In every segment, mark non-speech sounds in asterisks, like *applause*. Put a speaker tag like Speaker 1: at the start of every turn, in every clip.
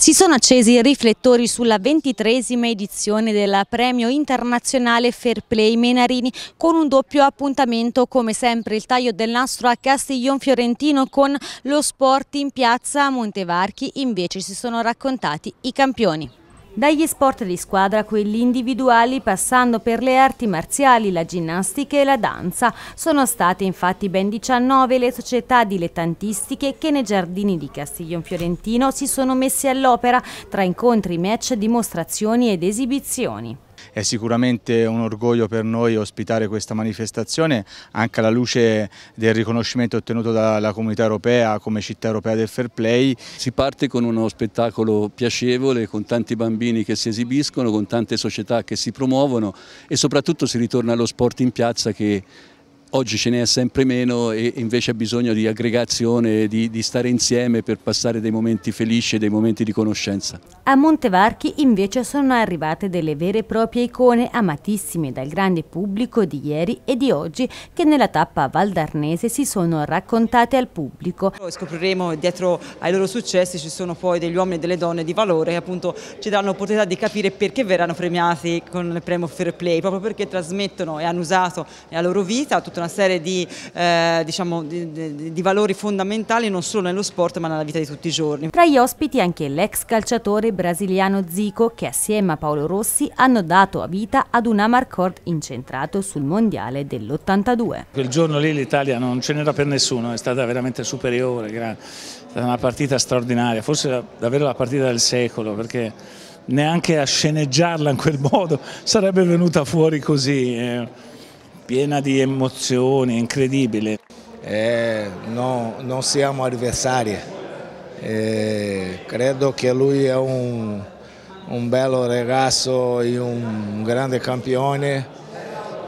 Speaker 1: Si sono accesi i riflettori sulla ventitresima edizione del premio internazionale Fair Play Menarini con un doppio appuntamento come sempre il taglio del nastro a Castiglion Fiorentino con lo sport in piazza a Montevarchi invece si sono raccontati i campioni. Dagli sport di squadra a quelli individuali, passando per le arti marziali, la ginnastica e la danza, sono state infatti ben 19 le società dilettantistiche che nei giardini di Castiglion Fiorentino si sono messe all'opera tra incontri, match, dimostrazioni ed esibizioni.
Speaker 2: È sicuramente un orgoglio per noi ospitare questa manifestazione anche alla luce del riconoscimento ottenuto dalla comunità europea come città europea del fair play. Si parte con uno spettacolo piacevole, con tanti bambini che si esibiscono, con tante società che si promuovono e soprattutto si ritorna allo sport in piazza che Oggi ce n'è sempre meno e invece ha bisogno di aggregazione, di, di, stare insieme per passare dei momenti felici e dei momenti di conoscenza.
Speaker 1: A Montevarchi invece sono arrivate delle vere e proprie icone amatissime dal grande pubblico di ieri e di oggi che nella tappa valdarnese
Speaker 3: si sono raccontate al pubblico. Scopriremo dietro ai loro successi ci sono poi degli uomini e delle donne di valore che appunto ci danno l'opportunità di capire perché verranno premiati con il premio Fair Play, proprio perché trasmettono e hanno usato nella loro vita tutta una serie di, eh, diciamo, di, di, di valori fondamentali non solo nello sport ma nella vita di tutti i giorni. Tra gli
Speaker 1: ospiti anche l'ex calciatore brasiliano Zico che assieme a Paolo Rossi hanno dato vita ad un Amarcord incentrato sul mondiale dell'82.
Speaker 4: Quel giorno lì l'Italia non ce n'era per nessuno, è stata veramente superiore, è stata una partita straordinaria, forse davvero la partita del secolo perché neanche a sceneggiarla in quel *laughs* modo sarebbe venuta fuori così. Eh piena di emozioni, incredibile.
Speaker 5: Eh, non, non, siamo avversari, eh, credo che lui è un, un bello ragazzo e un grande campione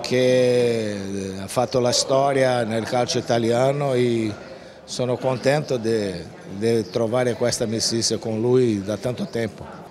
Speaker 5: che ha fatto la storia nel calcio italiano e sono contento di trovare questa amicizia con lui da tanto tempo.